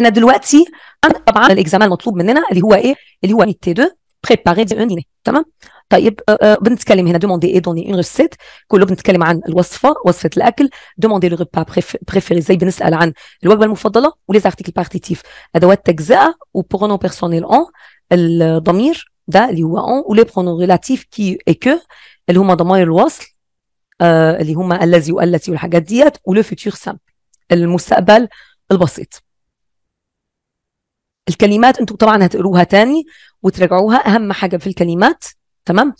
احنا دلوقتي انا طبعا الاكزام المطلوب مننا اللي هو ايه اللي هو تي دو بريباري دي ديني تمام طيب أه، أه، بنتكلم هنا دوموندي ايه دوني اون ريسيت كله بنتكلم عن الوصفه وصفه الاكل دوموندي لو ريبا بريفيري زي بنسال عن الوجبه المفضله وليز ارتيكل بارتيتيف ادوات تجزئه وبرونو بيرسونيل اون الضمير ده اللي هو اون ولي برونو ريلاتيف كي اي كو اللي هما ضمائر الوصل أه، اللي هما الذي والتي والحاجات ديت ولو فيتور سامبل المستقبل البسيط الكلمات انتم طبعا هتقروها تاني وتراجعوها اهم حاجه في الكلمات تمام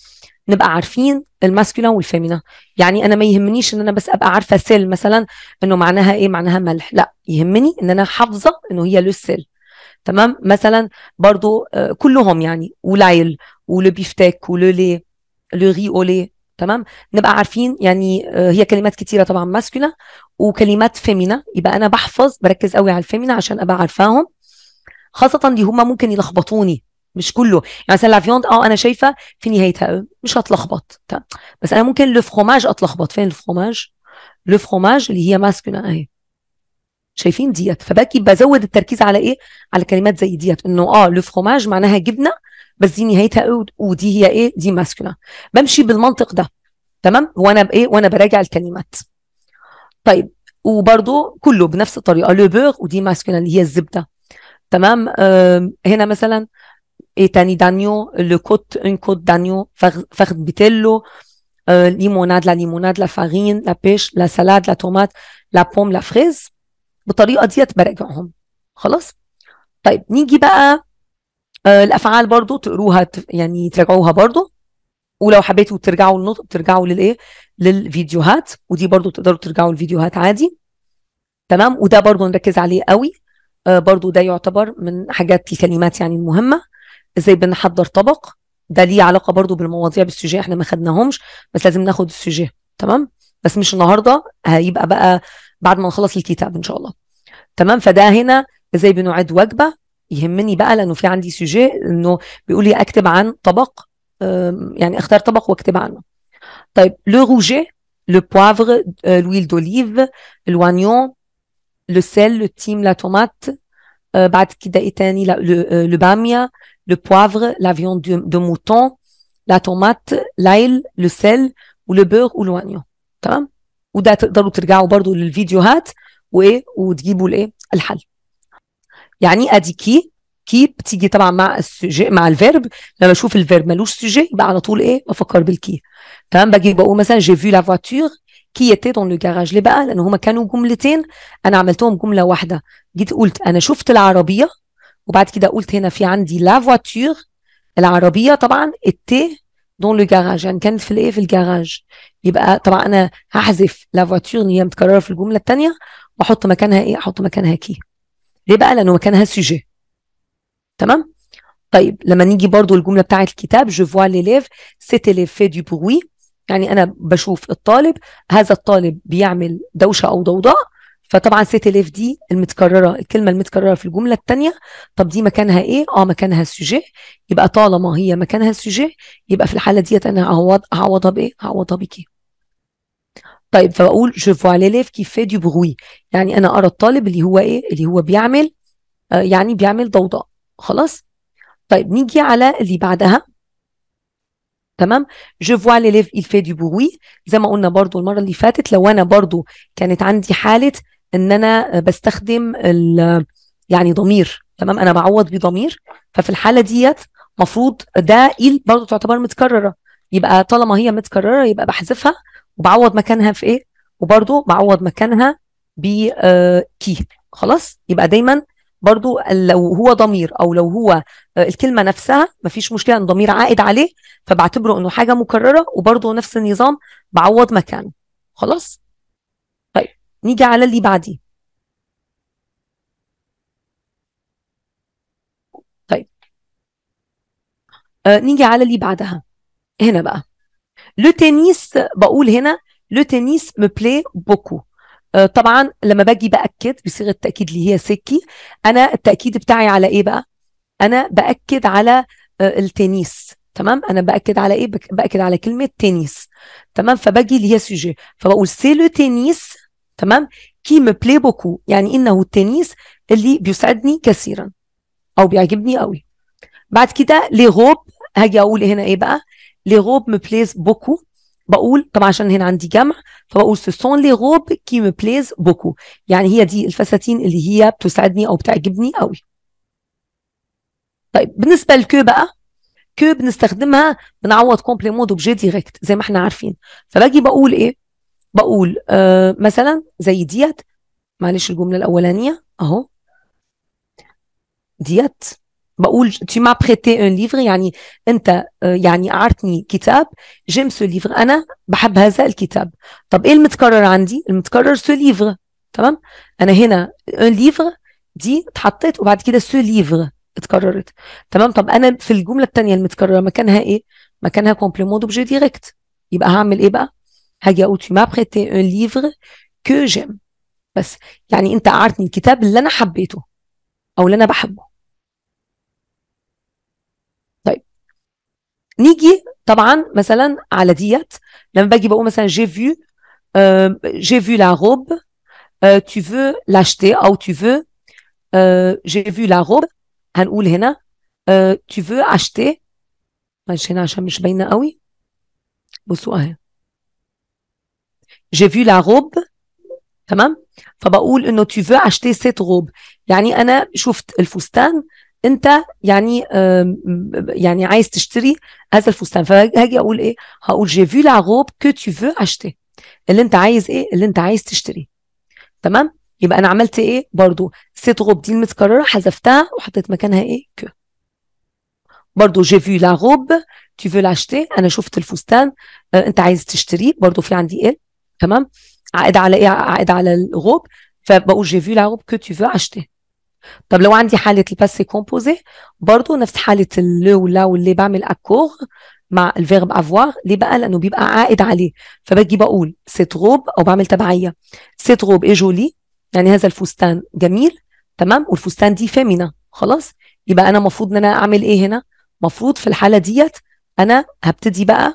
نبقى عارفين الماسكولا والفيمينا يعني انا ما يهمنيش ان انا بس ابقى عارفه سيل مثلا انه معناها ايه معناها ملح لا يهمني ان انا حافظه انه هي لو سيل تمام مثلا برضو آه، كلهم يعني ولايل ولو بيفتاك ولو لي لو ري اولي تمام نبقى عارفين يعني آه، هي كلمات كتيره طبعا ماسكولا وكلمات فيمينا يبقى انا بحفظ بركز قوي على الفيمينا عشان ابقى عارفاهم خاصه دي هم ممكن يلخبطوني مش كله يعني مثلا لافيوند اه انا شايفه في نهايتها مش هتلخبط بس انا ممكن لو فروماج اتلخبط فين الفروماج لو فروماج اللي هي ماسكولين اهي شايفين ديت فباكي بزود التركيز على ايه على كلمات زي ديت انه اه لو فروماج معناها جبنه بس دي نهايتها ايه ودي هي ايه دي ماسكولين بمشي بالمنطق ده تمام وانا بايه وانا براجع الكلمات طيب وبرضه كله بنفس الطريقه لو بيغ ودي ماسكولين اللي هي الزبده تمام هنا مثلا ايه تاني دانيو لكوت ان كوت دانيو فخد بيتلو آه، ليموناد لا ليموناد لا فارين لا بيش لا سلاد لا تومات لا بوم لا فريز بالطريقه ديت براجعهم خلاص طيب نيجي بقى آه، الافعال برضو تقروها يعني تراجعوها برضو ولو حبيتوا ترجعوا للنطق ترجعوا للايه للفيديوهات ودي برضو تقدروا ترجعوا الفيديوهات عادي تمام وده برضو نركز عليه قوي آه، برضو ده يعتبر من حاجات الكلمات يعني المهمه ازاي بنحضر طبق ده ليه علاقه برضو بالمواضيع بالسوجيه احنا ما خدناهمش بس لازم ناخد السوجيه تمام بس مش النهارده هيبقى بقى بعد ما نخلص الكتاب ان شاء الله تمام فده هنا ازاي بنعد وجبه يهمني بقى لانه في عندي سوجيه انه بيقول لي اكتب عن طبق يعني اختار طبق واكتب عنه طيب لو روجيه لو بوافر لويل دوليف الوانيون le sel, le thym, la tomate, le, le bamia, le poivre, la viande de, mouton, la tomate, l'ail, le sel ou le beurre ou l'oignon. تمام وده تقدروا ترجعوا برضو للفيديوهات وايه وتجيبوا الايه الحل يعني ادي كي كي بتيجي طبعا مع السوجي مع الفيرب لما اشوف الفيرب سوجي على طول ايه بفكر بالكي تمام باجي بقول مثلا j'ai vu la voiture. كي لو كاراج ليه بقى لان هما كانوا جملتين انا عملتهم جمله واحده جيت قلت انا شفت العربيه وبعد كده قلت هنا في عندي لا فواتور العربيه طبعا التي دون لو جراج يعني كانت في الايه في الجراج يبقى طبعا انا هحذف لا فواتور هي متكرره في الجمله الثانيه واحط مكانها ايه احط مكانها كي ليه بقى لانه مكانها سوجي تمام طيب لما نيجي برضو الجمله بتاعت الكتاب جو فوا ليليف سيت ليف في دو بروي يعني انا بشوف الطالب هذا الطالب بيعمل دوشه او ضوضاء فطبعا سيت الاف دي المتكرره الكلمه المتكرره في الجمله الثانيه طب دي مكانها ايه اه مكانها السوجيه يبقى طالما هي مكانها السوجيه يبقى في الحاله ديت انا هعوض هعوضها بايه هعوضها بكي طيب فبقول جو فوا ليف كي في دي بروي يعني انا ارى الطالب اللي هو ايه اللي هو بيعمل آه يعني بيعمل ضوضاء خلاص طيب نيجي على اللي بعدها تمام جو فوا ليليف il fait du bruit زي ما قلنا برضو المره اللي فاتت لو انا برضو كانت عندي حاله ان انا بستخدم يعني ضمير تمام انا بعوض بضمير ففي الحاله ديت مفروض ده il برضو تعتبر متكرره يبقى طالما هي متكرره يبقى بحذفها وبعوض مكانها في ايه وبرضو بعوض مكانها ب آه، كي خلاص يبقى دايما برضو لو هو ضمير او لو هو آه، الكلمه نفسها مفيش مشكله ان ضمير عائد عليه فبعتبره انه حاجه مكرره وبرضو نفس النظام بعوض مكانه خلاص طيب نيجي على اللي بعديه طيب آه نيجي على اللي بعدها هنا بقى لو تنس بقول هنا لو تنس مبلي بوكو آه، طبعا لما باجي باكد بصيغه التاكيد اللي هي سكي انا التاكيد بتاعي على ايه بقى انا باكد على آه، التنس تمام انا باكد على ايه باكد على كلمه تنس تمام فباجي اللي هي سوجي فبقول سي لو تنس تمام كي مي بلي بوكو يعني انه التنس اللي بيسعدني كثيرا او بيعجبني قوي بعد كده لي روب هاجي اقول هنا ايه بقى لي روب مي بليز بوكو بقول طبعا عشان هنا عندي جمع فبقول سو سون لي روب كي مي بليز بوكو يعني هي دي الفساتين اللي هي بتسعدني او بتعجبني قوي طيب بالنسبه لكو بقى كو بنستخدمها بنعوض كومبليمون دوبجي ديريكت زي ما احنا عارفين فباجي بقول ايه بقول آه مثلا زي ديت معلش الجمله الاولانيه اهو ديت بقول تي ما بريتي ان ليفر يعني انت آه، يعني اعرتني كتاب جيم سو ليفر انا بحب هذا الكتاب طب ايه المتكرر عندي المتكرر سو ليفر تمام انا هنا ان ليفر دي اتحطيت وبعد كده سو ليفر اتكررت تمام طب انا في الجمله الثانيه المتكرره مكانها ايه مكانها كومبليمون دوبجي ديريكت يبقى هعمل ايه بقى هاجي اقول تي ما بريتي ان ليفر كو جيم بس يعني انت اعطني الكتاب اللي انا حبيته او اللي انا بحبه نيجي طبعا مثلا على ديت لما باجي بقول مثلا جي فيو جي فيو لا روب tu veux لاشتي او تو فو جي فيو لا روب هنقول هنا تو فو اشتي مش هنا عشان مش باينه قوي بصوا اهي جي فيو لا روب تمام فبقول انه تو فو اشتي سيت روب يعني انا شفت الفستان انت يعني يعني عايز تشتري هذا الفستان فهاجي اقول ايه هقول جي في لا روب كو تو فو اشتي اللي انت عايز ايه اللي انت عايز تشتريه تمام يبقى انا عملت ايه برضو سيت غوب دي المتكرره حذفتها وحطيت مكانها ايه كو برضو جي في لا روب تو فو لاشتي انا شفت الفستان آه، انت عايز تشتريه برضو في عندي ايه تمام عائد على ايه عائد على الغوب فبقول جي في لا روب كو تو فو اشتي طب لو عندي حالة الباسي كومبوزي برضه نفس حالة اللو ولا واللي بعمل أكور مع الفيرب افوار ليه بقى لانه بيبقى عائد عليه فباجي بقول سيت روب او بعمل تبعيه سيت روب اي جولي يعني هذا الفستان جميل تمام والفستان دي فيمينا خلاص يبقى انا المفروض ان انا اعمل ايه هنا مفروض في الحاله ديت انا هبتدي بقى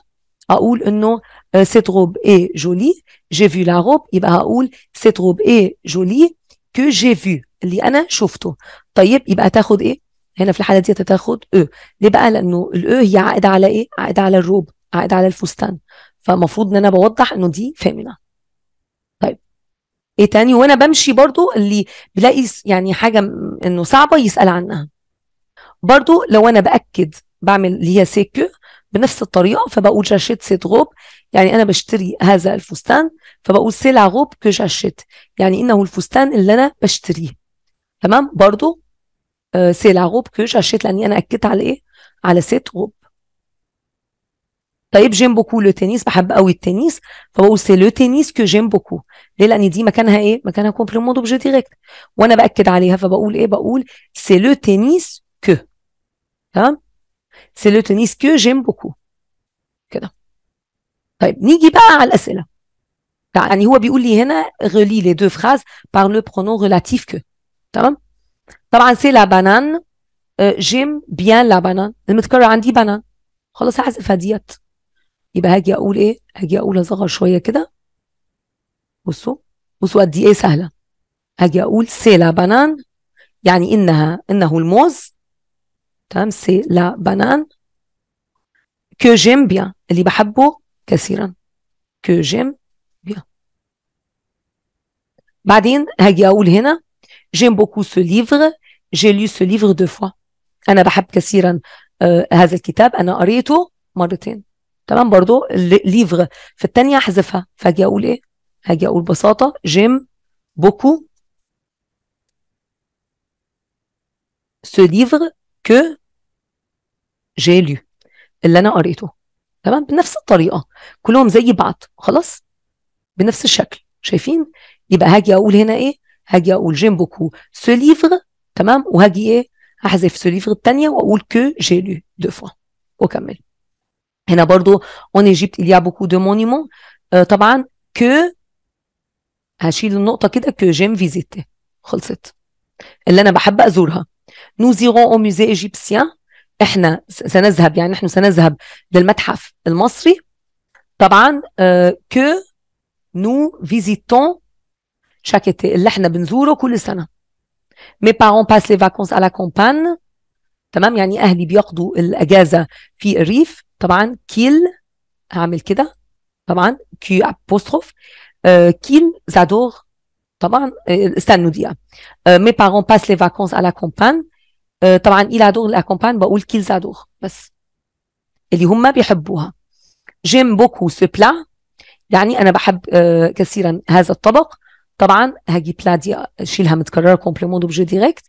اقول انه سيت روب اي جولي جي في لا روب يبقى هقول سيت روب اي جولي كو جي في اللي انا شفته طيب يبقى هتاخد ايه هنا في الحاله دي هتاخد او ليه بقى لانه الاو هي عائده على ايه عائده على الروب عائده على الفستان فمفروض ان انا بوضح انه دي فامينا طيب ايه تاني وانا بمشي برضو اللي بلاقي يعني حاجه انه صعبه يسال عنها برضو لو انا باكد بعمل اللي هي سيكو بنفس الطريقه فبقول جاشيت سيت غوب يعني انا بشتري هذا الفستان فبقول سي لا غوب كو جاشيت يعني انه الفستان اللي انا بشتريه تمام برضو آه، سي لا غوب كو شاشيت لاني انا اكدت على ايه على سيت غوب طيب جيم بوكو لو تنس بحب قوي التنس فبقول سي لو تنس كو جيم بوكو ليه لان دي مكانها ايه مكانها كومبليمون دوبجي ديريكت وانا باكد عليها فبقول ايه بقول سي لو تنس كو تمام سي لو تنس كو جيم بوكو كده طيب نيجي بقى على الاسئله يعني هو بيقول لي هنا غلي لي دو فراز بار لو برونون ريلاتيف كو تمام طبعا سي لا بانان جيم بيان لا بانان المتكرر عندي بانان خلاص هحذفها ديت يبقى هاجي اقول ايه هاجي اقول اصغر شويه كده بصوا بصوا قد ايه سهله هاجي اقول سي لا بانان يعني انها انه الموز تمام سي لا بانان كو جيم بيان اللي بحبه كثيرا كو جيم بيان بعدين هاجي اقول هنا J'aime beaucoup ce livre. J'ai lu ce livre deux fois. أنا بحب كثيرا آه، هذا الكتاب أنا قريته مرتين تمام برضو ليفغ في الثانية أحذفها فأجي أقول إيه؟ هاجي أقول ببساطة جيم بوكو سو ليفغ كو جي لو اللي انا قريته تمام بنفس الطريقه كلهم زي بعض خلاص بنفس الشكل شايفين يبقى هاجي اقول هنا ايه هاجي اقول جيم بوكو سو ليفغ تمام وهاجي ايه احذف سو ليفغ الثانيه واقول كو جي لو دو فوا واكمل هنا برضو اون ايجيبت اليا بوكو دو مونيمون طبعا كو هشيل النقطة كده كو جيم فيزيتي خلصت اللي أنا بحب أزورها نو زيرون أو ميزي إيجيبسيان إحنا سنذهب يعني نحن سنذهب للمتحف المصري طبعا كو نو فيزيتون chaque été. اللي احنا بنزوره كل سنة. مي بارون باس لي فاكونس à la campagne. تمام يعني أهلي بيقضوا الأجازة في الريف. طبعا كيل هعمل كده طبعا كي ابوستروف كيل زادور طبعا استنوا دقيقة. مي بارون باس لي فاكونس à la campagne. طبعا إلى دور la campagne بقول كيل زادور بس. اللي هم بيحبوها. جيم بوكو ce plat. يعني أنا بحب كثيرا هذا الطبق. طبعا هاجي لا دي اشيلها متكرره كومبليمون دوبجي ديريكت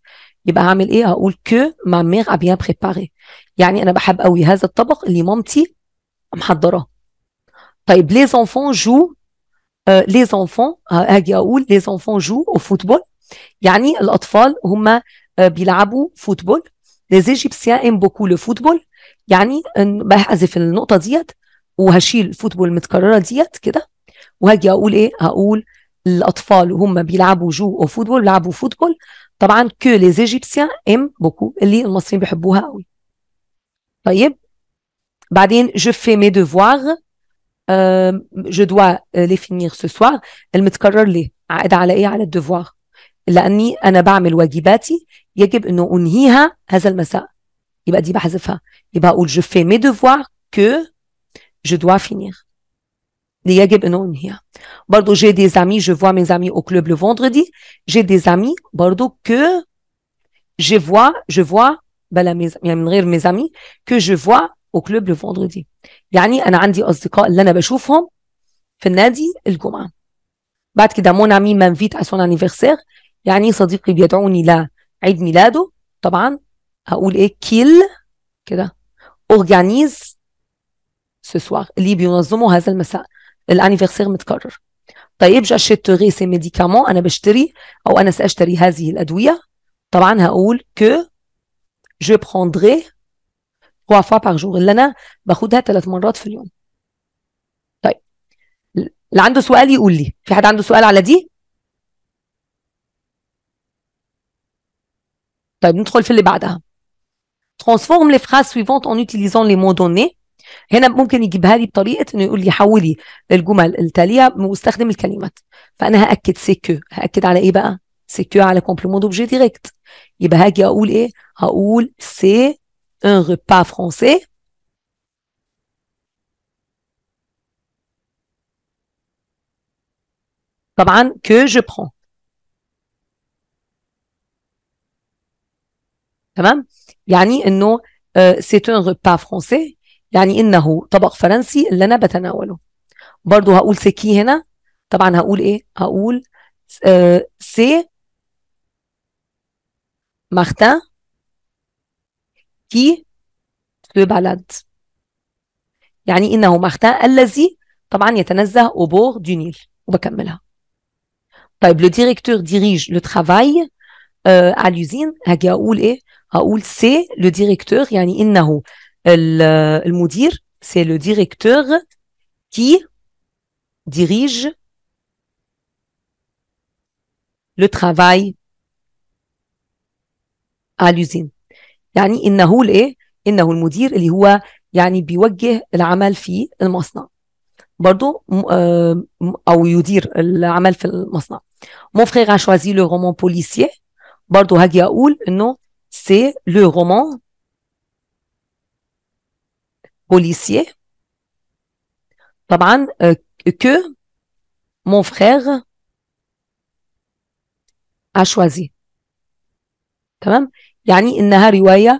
يبقى هعمل ايه هقول كو ما ميغ ا بيان بريباري يعني انا بحب قوي هذا الطبق اللي مامتي محضراه طيب لي زونفون جو لي زونفون هاجي اقول لي زونفون جو او فوتبول يعني الاطفال هم آه، بيلعبوا فوتبول لي Égyptiens ام بوكو لو فوتبول يعني بحذف النقطة ديت وهشيل فوتبول المتكررة ديت كده وهاجي أقول إيه؟ هقول الاطفال وهم بيلعبوا جو او فوتبول بيلعبوا فوتبول طبعا كو لي ايجيبسيان ام بوكو اللي المصريين بيحبوها قوي طيب بعدين جو في مي دوفوار جو دوا لي فينير سو سوار المتكرر ليه عائد على ايه على الدفوار لاني انا بعمل واجباتي يجب انه انهيها هذا المساء يبقى دي بحذفها يبقى اقول جو في مي دوفوار كو جو دوا فينير اللي يجب انه انهيها برضو جي دي زامي جو فوا ميز زامي او كلوب لو فوندردي جي دي زامي برضو كو جي فوا جو فوا بلا ميز يعني من غير ميز امي كو جو فوا او كلوب لو فوندردي يعني انا عندي اصدقاء اللي انا بشوفهم في النادي الجمعه بعد كده مون امي مانفيت ا سون انيفرسير يعني صديقي بيدعوني لعيد ميلاده طبعا هقول ايه كيل كده اورجانيز سوسوار اللي بينظموا هذا المساء الانيفرسير متكرر طيب جاشيتوري سي ميديكامون انا بشتري او انا ساشتري هذه الادويه طبعا هقول كو جو بروندري تخوا فوا باغ جور اللي انا باخدها ثلاث مرات في اليوم طيب اللي عنده سؤال يقول لي في حد عنده سؤال على دي طيب ندخل في اللي بعدها Transforme les phrases suivantes en utilisant les mots donnés هنا ممكن يجيبها لي بطريقه انه يقول لي حولي الجمل التاليه واستخدم الكلمات فانا هاكد سيكو هاكد على ايه بقى سيكو على كومبليمون دوبجي ديريكت يبقى هاجي اقول ايه هقول سي ان ريبا فرونسي طبعا كو جو برون تمام يعني انه سي ان ريبا فرونسي يعني إنه طبق فرنسي اللي أنا بتناوله برضو هقول سكي هنا طبعا هقول إيه هقول آه، سي مارتان كي في بلد يعني إنه مارتان الذي طبعا يتنزه او بور دو نيل وبكملها طيب لو ديريكتور ديريج لو ترافاي على اليوزين هاجي هقول ايه هقول سي لو ديريكتور يعني انه المدير سي لو ديريكتور كي ديريج لو ترافاي ا لوزين يعني انه الايه انه المدير اللي هو يعني بيوجه العمل في المصنع برضو آه، او يدير العمل في المصنع مون frère a لو رومون roman برضو هاجي اقول انه سي لو رومون policier euh, que mon frère a choisi les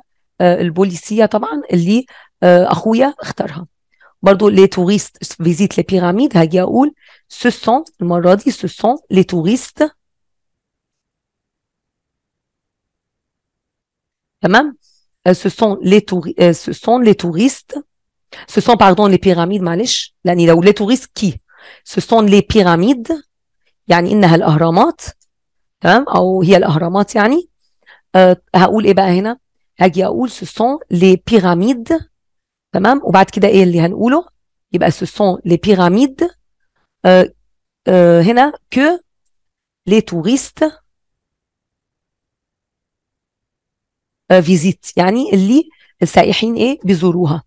touristes visitent les pyramides les touristes ce sont les touristes euh, euh, ce sont les touristes Ce sont, pardon, les pyramides معلش لأني لو touristes, qui? Ce sont les pyramides يعني إنها الأهرامات تمام أو هي الأهرامات يعني أه هقول إيه بقى هنا؟ هاجي أقول ce sont les pyramides تمام وبعد كده إيه اللي هنقوله؟ يبقى ce sont les pyramides أه أه هنا que les touristes فيزيت يعني اللي السائحين ايه بيزوروها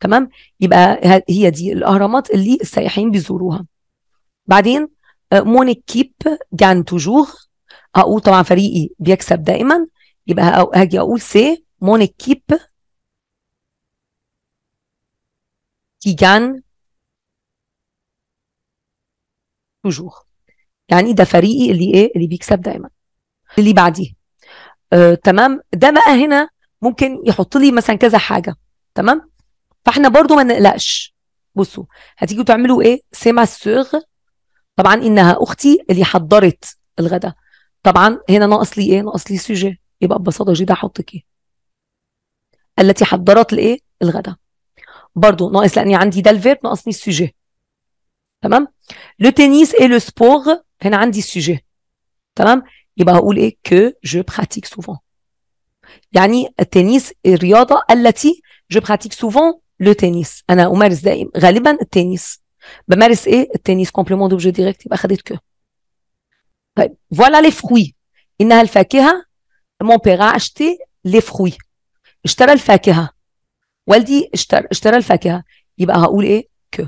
تمام يبقى هي دي الاهرامات اللي السائحين بيزوروها بعدين آه، مونيك كيب جان توجور هقول طبعا فريقي بيكسب دائما يبقى هاجي اقول سي مونيك كيب كي جان توجور يعني ده فريقي اللي ايه اللي بيكسب دائما اللي بعديه آه تمام ده بقى هنا ممكن يحط لي مثلا كذا حاجه تمام فاحنا برضو ما نقلقش بصوا هتيجوا تعملوا ايه سيما سوغ طبعا انها اختي اللي حضرت الغداء طبعا هنا ناقص لي ايه ناقص لي سوجي يبقى ببساطه جدا احط كي التي حضرت الايه الغداء برضو ناقص لاني عندي ده الفيرب ناقصني السوجي تمام لو تنس اي لو سبور هنا عندي السوجي تمام يبقى هقول ايه كو جو براتيك سوفون يعني التنس الرياضه التي جو براتيك سوفون لو تنس انا امارس دائما غالبا التنس بمارس ايه التنس كومبليمون دوبجي ديريكت يبقى خديت كو طيب فوالا لي فروي انها الفاكهه مون بيغا اشتي لي فروي اشترى الفاكهه والدي اشترى اشترى الفاكهه يبقى هقول ايه كو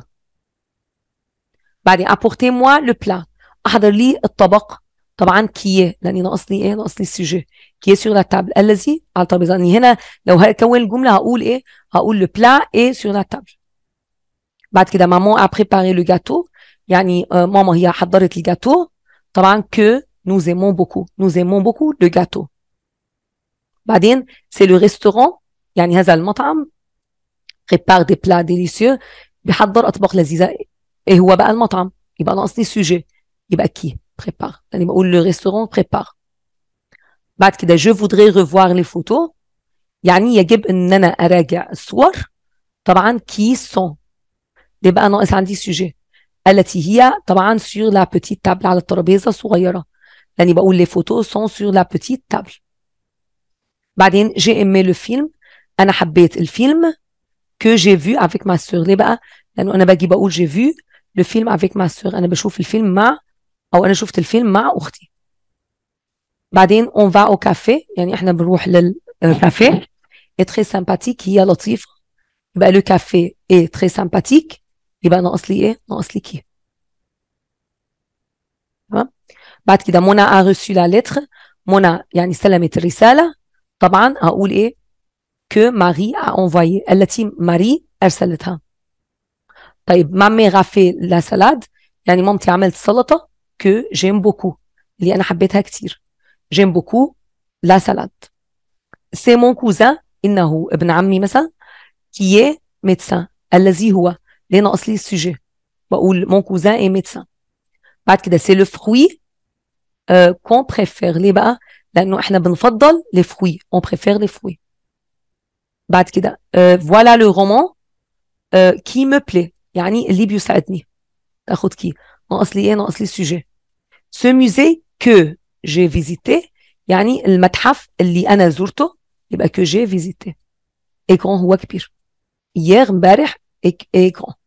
بعدين ابورتي موا لو بلا احضر لي الطبق طبعا كي إيه؟ لاني ناقصني ايه ناقصني السوجي كي سور لا تابل الذي على الترابيزه يعني هنا لو هكون الجمله هقول ايه هقول لو بلا ايه سور لا تابل بعد كده مامون ا بريباري لو جاتو يعني آه، ماما هي حضرت الجاتو طبعا كو نو زيمون بوكو نو زيمون بوكو لو جاتو بعدين سي لو ريستورون يعني هذا المطعم ريبار دي بلا ديليسيو بيحضر اطباق لذيذه ايه هو بقى المطعم يبقى ناقصني سوجي يبقى كي prépare ani baoul le restaurant prépare. parce je voudrais revoir les photos yani yajib en ana araja al-suwar taban qu'ils sont de un naqs andi sujet Qui hiya taban sur la petite table sur la tarabiza sghira ani baoul les photos sont sur la petite table. baadin j'ai aimé le film ana habayt le film que j'ai vu avec ma sœur le baa lano ana baqi baoul j'ai vu le film avec ma sœur ana bashuf al-film ma' او انا شفت الفيلم مع اختي بعدين اون فا او كافيه يعني احنا بنروح للكافيه اي تري سامباتيك هي لطيفه يبقى لو كافيه اي تري سامباتيك يبقى ناقص لي ايه ناقص لي كي تمام بعد كده منى ا ريسو لا لتر منى يعني سلمت الرساله طبعا هقول ايه كو ماري ا انفويي التي ماري ارسلتها طيب مامي غافي لا سلاد يعني مامتي عملت سلطه que جيم بوكو اللي انا حبيتها كثير. جيم بوكو لا سالاد. سي مون كوزان انه ابن عمي مثلا كي ميدسان الذي هو لينا اصلي السوجي بقول مون كوزان اي ميدسان. بعد كده سي لو فروي كون بريفير ليه بقى؟ لانه احنا بنفضل لي فروي اون بريفير لي فروي. بعد كده فوالا لو رومان كي مو بلي يعني اللي بيسعدني. تاخد كي؟ ناقص لي ايه؟ ناقص لي سوجي. ce musée que j'ai visité, yani le matraf li ana zurto, et ben que j'ai visité. Écran ou Hier, Mbarih, écran.